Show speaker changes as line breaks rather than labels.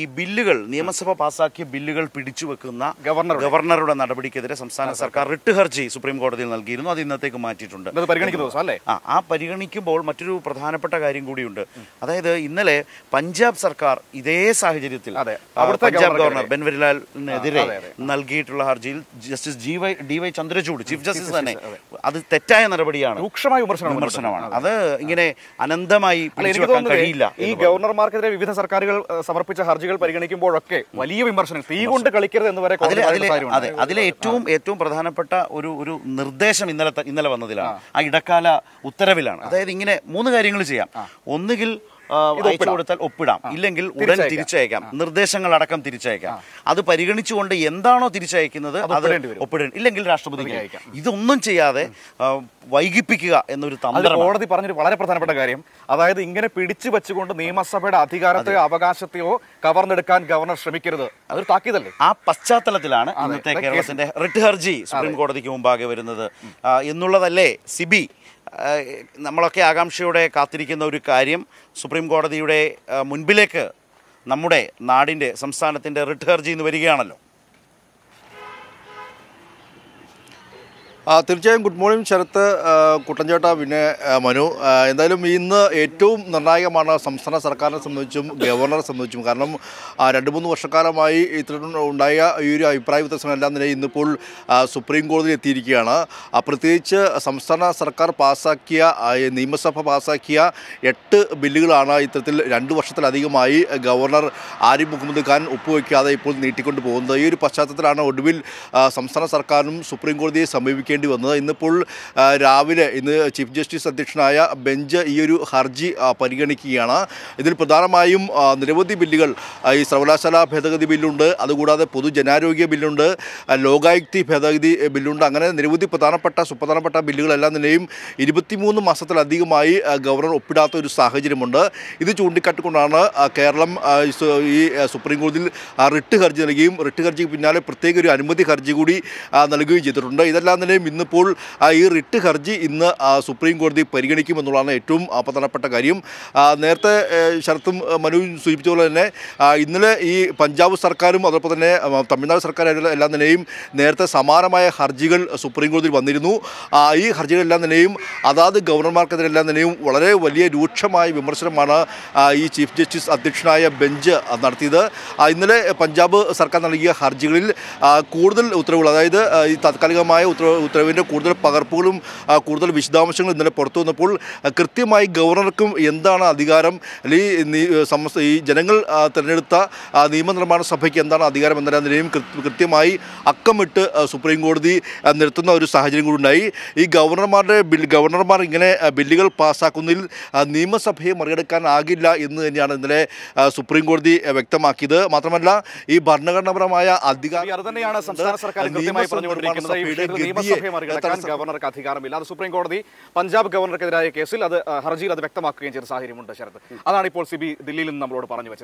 ഈ ബില്ലുകൾ നിയമസഭ പാസാക്കിയ ബില്ലുകൾ പിടിച്ചു വെക്കുന്ന ഗവർണർ ഗവർണറുടെ നടപടിക്കെതിരെ സംസ്ഥാന സർക്കാർ റിട്ട് ഹർജി സുപ്രീം കോടതിയിൽ നൽകിയിരുന്നു അത് ഇന്നത്തേക്ക് മാറ്റിയിട്ടുണ്ട് അല്ലേ ആ പരിഗണിക്കുമ്പോൾ മറ്റൊരു പ്രധാനപ്പെട്ട കാര്യം കൂടിയുണ്ട് അതായത് ഇന്നലെ പഞ്ചാബ് സർക്കാർ ഇതേ സാഹചര്യത്തിൽ പഞ്ചാബ് ഗവർണർ ബെൻവരിലാലിനെതിരെ നൽകിയിട്ടുള്ള ഹർജിയിൽ justice G Y D Y Chandrachud chief justice തന്നെ അത് തെറ്റായ നടപടിയാണ് രൂക്ഷമായ വിമർശനമാണ് അത് ഇങ്ങനെ അനന്തമായി കഴിയില്ല ഈ
ഗവർണർമാർക്കെതിരെ വിവിധ സർക്കാരുകൾ സമർപ്പിച്ച ഹർജി ഹർജികൾ പരിഗണിക്കുമ്പോഴൊക്കെ വലിയ വിമർശനം തീ കൊണ്ട് കളിക്കരുത് എന്ന് വരെ അതെ
അതിലെ ഏറ്റവും ഏറ്റവും പ്രധാനപ്പെട്ട ഒരു ഒരു നിർദ്ദേശം ഇന്നലെ ഇന്നലെ വന്നതിലാണ് ആ ഇടക്കാല ഉത്തരവിലാണ് അതായത് ഇങ്ങനെ മൂന്ന് കാര്യങ്ങൾ ചെയ്യാം ഒന്നുകിൽ അയച്ചു കൊടുത്താൽ ഒപ്പിടാം ഇല്ലെങ്കിൽ ഉടൻ തിരിച്ചയക്കാം നിർദ്ദേശങ്ങൾ അടക്കം തിരിച്ചയക്കാം അത് പരിഗണിച്ചുകൊണ്ട് എന്താണോ തിരിച്ചയക്കുന്നത് അത് ഒപ്പിടേണ്ട ഇല്ലെങ്കിൽ രാഷ്ട്രപതി ഇതൊന്നും ചെയ്യാതെ വൈകിപ്പിക്കുക എന്നൊരു തന്ത്രം കോടതി പറഞ്ഞൊരു
വളരെ പ്രധാനപ്പെട്ട കാര്യം അതായത് ഇങ്ങനെ പിടിച്ചു വെച്ചുകൊണ്ട് നിയമസഭയുടെ അധികാരത്തെയോ അവകാശത്തെയോ
കവർന്നെടുക്കാൻ ഗവർണർ ശ്രമിക്കരുത് അതൊരു താക്കീതല്ലേ ആ പശ്ചാത്തലത്തിലാണ് ഇന്നത്തെ കേരളത്തിന്റെ റിട്ട് ഹർജി സുപ്രീം കോടതിക്ക് മുമ്പാകെ വരുന്നത് എന്നുള്ളതല്ലേ സിബി നമ്മളൊക്കെ ആകാംക്ഷയോടെ കാത്തിരിക്കുന്ന ഒരു കാര്യം സുപ്രീം കോടതിയുടെ മുൻപിലേക്ക് നമ്മുടെ നാടിൻ്റെ സംസ്ഥാനത്തിൻ്റെ റിട്ട് ഹർജി ഇന്ന് വരികയാണല്ലോ
തീർച്ചയായും ഗുഡ് മോർണിംഗ് ശരത്ത് കുട്ടഞ്ചേട്ട പിന്നെ മനു എന്തായാലും ഇന്ന് ഏറ്റവും നിർണായകമാണ് സംസ്ഥാന സർക്കാരിനെ സംബന്ധിച്ചും ഗവർണറെ സംബന്ധിച്ചും കാരണം രണ്ട് മൂന്ന് വർഷക്കാലമായി ഇത്തരം ഉണ്ടായ ഈ ഒരു അഭിപ്രായ വ്യത്യാസം എല്ലാം തന്നെ ഇന്നിപ്പോൾ സുപ്രീം കോടതിയിൽ എത്തിയിരിക്കുകയാണ് പ്രത്യേകിച്ച് സംസ്ഥാന സർക്കാർ പാസ്സാക്കിയ നിയമസഭ പാസ്സാക്കിയ എട്ട് ബില്ലുകളാണ് ഇത്തരത്തിൽ രണ്ട് വർഷത്തിലധികമായി ഗവർണർ ആരിഫ് മുഹമ്മദ് ഖാൻ ഒപ്പുവെക്കാതെ ഇപ്പോൾ നീട്ടിക്കൊണ്ടു പോകുന്നത് ഈ ഒരു പശ്ചാത്തലത്തിലാണ് ഒടുവിൽ സംസ്ഥാന സർക്കാരും സുപ്രീം കോടതിയെ സമീപിക്കുക വെക്കേണ്ടി വന്നത് ഇന്നിപ്പോൾ രാവിലെ ഇന്ന് ചീഫ് ജസ്റ്റിസ് അധ്യക്ഷനായ ബെഞ്ച് ഈ ഒരു ഹർജി പരിഗണിക്കുകയാണ് ഇതിൽ പ്രധാനമായും നിരവധി ബില്ലുകൾ ഈ സർവകലാശാല ഭേദഗതി ബില്ലുണ്ട് അതുകൂടാതെ പൊതുജനാരോഗ്യ ബില്ലുണ്ട് ലോകായുക്തി ഭേദഗതി ബില്ലുണ്ട് അങ്ങനെ നിരവധി പ്രധാനപ്പെട്ട സുപ്രധാനപ്പെട്ട ബില്ലുകളെല്ലാം തന്നെയും ഇരുപത്തിമൂന്ന് മാസത്തിലധികമായി ഗവർണർ ഒപ്പിടാത്ത ഒരു സാഹചര്യമുണ്ട് ഇത് ചൂണ്ടിക്കാട്ടിക്കൊണ്ടാണ് കേരളം ഈ സുപ്രീം കോടതിയിൽ റിട്ട് ഹർജി നൽകുകയും റിട്ട് ഹർജിക്ക് പിന്നാലെ പ്രത്യേക ഒരു അനുമതി ഹർജി കൂടി നൽകുകയും ചെയ്തിട്ടുണ്ട് ഇതെല്ലാം തന്നെ എന്തായാലും ഇന്നിപ്പോൾ ഈ റിട്ട് ഹർജി ഇന്ന് സുപ്രീം കോടതി പരിഗണിക്കുമെന്നുള്ളതാണ് ഏറ്റവും പ്രധാനപ്പെട്ട കാര്യം നേരത്തെ ശരത്തും മനുവും സൂചിപ്പിച്ച പോലെ തന്നെ ഇന്നലെ ഈ പഞ്ചാബ് സർക്കാരും അതോടൊപ്പം തന്നെ തമിഴ്നാട് സർക്കാരായിട്ടുള്ള എല്ലാ നിലയും നേരത്തെ സമാനമായ ഹർജികൾ സുപ്രീം കോടതിയിൽ വന്നിരുന്നു ഈ ഹർജികളെല്ലാം നിലയും അതാത് ഗവർണർമാർക്കെതിരെല്ലാം നിലയും വളരെ വലിയ രൂക്ഷമായ വിമർശനമാണ് ഈ ചീഫ് ജസ്റ്റിസ് അധ്യക്ഷനായ ബെഞ്ച് നടത്തിയത് ഇന്നലെ പഞ്ചാബ് സർക്കാർ നൽകിയ ഹർജികളിൽ കൂടുതൽ ഉത്തരവുകൾ അതായത് ഈ താത്കാലികമായ ഉത്തരവ് ഉത്തരവിൻ്റെ കൂടുതൽ പകർപ്പുകളും കൂടുതൽ വിശദാംശങ്ങളും ഇന്നലെ പുറത്തു വന്നപ്പോൾ കൃത്യമായി ഗവർണർക്കും എന്താണ് അധികാരം അല്ലെങ്കിൽ ഈ ജനങ്ങൾ തിരഞ്ഞെടുത്ത നിയമനിർമ്മാണ സഭയ്ക്ക് എന്താണ് അധികാരം എന്നതിനെയും കൃത്യമായി അക്കമിട്ട് സുപ്രീം കോടതി നിർത്തുന്ന ഒരു സാഹചര്യം കൂടി ഉണ്ടായി ഈ ഗവർണർമാരുടെ ബിൽ ഗവർണർമാർ ഇങ്ങനെ ബില്ലുകൾ പാസ്സാക്കുന്നതിൽ നിയമസഭയെ മറികടക്കാനാകില്ല എന്ന് തന്നെയാണ് ഇന്നലെ സുപ്രീം കോടതി വ്യക്തമാക്കിയത് മാത്രമല്ല ഈ ഭരണഘടനാപരമായ അധികാരം
തന്നെയാണ് സംസ്ഥാന സർക്കാർ ശിക്ഷയെ മറികടക്കാൻ ഗവർണർക്ക് അധികാരമില്ല അത് സുപ്രീം കോടതി പഞ്ചാബ് ഗവർണർക്കെതിരായ കേസിൽ അത് ഹർജിയിൽ അത് വ്യക്തമാക്കുകയും ചെയ്ത സാഹചര്യമുണ്ട് ശരത് അതാണ് ഇപ്പോൾ സിബി ദില്ലിയിൽ നിന്ന് നമ്മളോട് പറഞ്ഞു വെച്ചത്